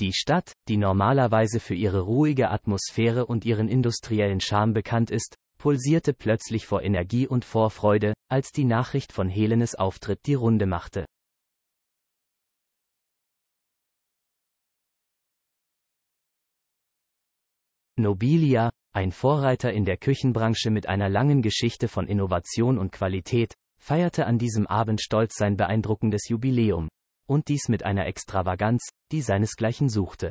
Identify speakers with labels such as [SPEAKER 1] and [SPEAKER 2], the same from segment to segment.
[SPEAKER 1] Die Stadt, die normalerweise für ihre ruhige Atmosphäre und ihren industriellen Charme bekannt ist, pulsierte plötzlich vor Energie und Vorfreude, als die Nachricht von Helenes
[SPEAKER 2] Auftritt die Runde machte. Nobilia, ein Vorreiter in
[SPEAKER 1] der Küchenbranche mit einer langen Geschichte von Innovation und Qualität, feierte an diesem Abend stolz sein beeindruckendes Jubiläum und dies mit einer Extravaganz, die seinesgleichen suchte.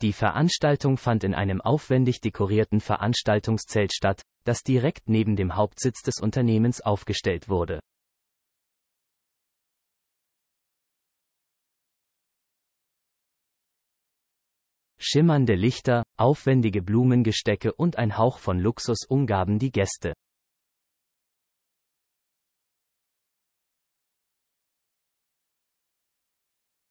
[SPEAKER 1] Die Veranstaltung fand in einem aufwendig dekorierten Veranstaltungszelt statt, das direkt neben dem Hauptsitz des Unternehmens aufgestellt wurde.
[SPEAKER 2] Schimmernde Lichter, aufwendige Blumengestecke und ein Hauch von Luxus umgaben die Gäste.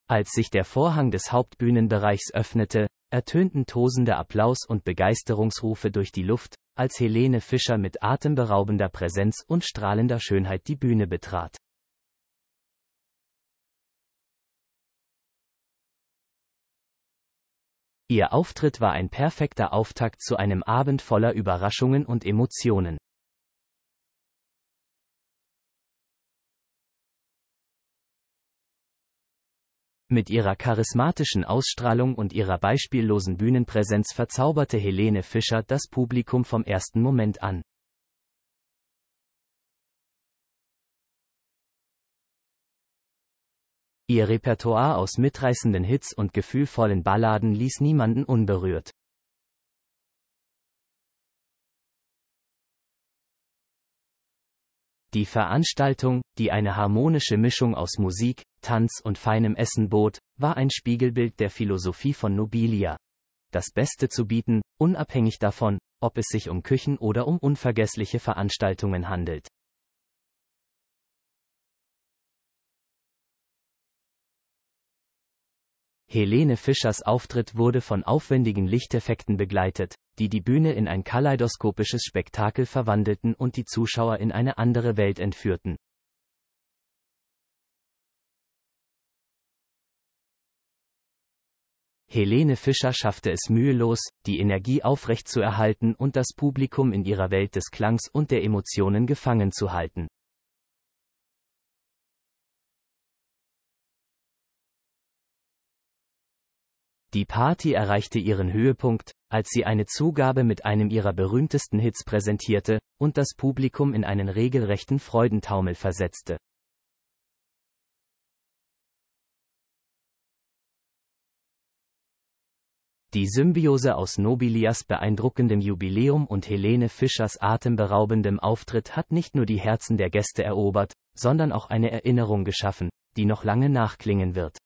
[SPEAKER 2] Als sich der Vorhang
[SPEAKER 1] des Hauptbühnenbereichs öffnete, ertönten tosende Applaus und Begeisterungsrufe durch die Luft, als Helene Fischer mit atemberaubender Präsenz und strahlender Schönheit die Bühne
[SPEAKER 2] betrat. Ihr Auftritt war ein perfekter Auftakt zu einem Abend voller Überraschungen und Emotionen. Mit ihrer
[SPEAKER 3] charismatischen Ausstrahlung und ihrer beispiellosen Bühnenpräsenz verzauberte Helene Fischer das
[SPEAKER 2] Publikum vom ersten Moment an. Ihr Repertoire aus mitreißenden Hits und gefühlvollen Balladen ließ niemanden unberührt. Die Veranstaltung,
[SPEAKER 1] die eine harmonische Mischung aus Musik, Tanz und feinem Essen bot, war ein Spiegelbild der Philosophie von Nobilia. Das Beste zu bieten, unabhängig davon, ob es sich um Küchen oder um unvergessliche Veranstaltungen handelt. Helene Fischers Auftritt wurde von aufwendigen Lichteffekten begleitet, die die Bühne in ein kaleidoskopisches Spektakel verwandelten und die Zuschauer in eine andere Welt entführten. Helene Fischer schaffte es mühelos, die Energie aufrechtzuerhalten und das Publikum in ihrer Welt des Klangs und der Emotionen gefangen zu halten. Die Party erreichte ihren Höhepunkt, als sie eine Zugabe mit einem ihrer berühmtesten Hits präsentierte und das Publikum in einen regelrechten Freudentaumel
[SPEAKER 2] versetzte.
[SPEAKER 1] Die Symbiose aus Nobilias beeindruckendem Jubiläum und Helene Fischers atemberaubendem Auftritt hat nicht nur die Herzen der Gäste erobert, sondern auch eine Erinnerung geschaffen, die noch lange nachklingen wird.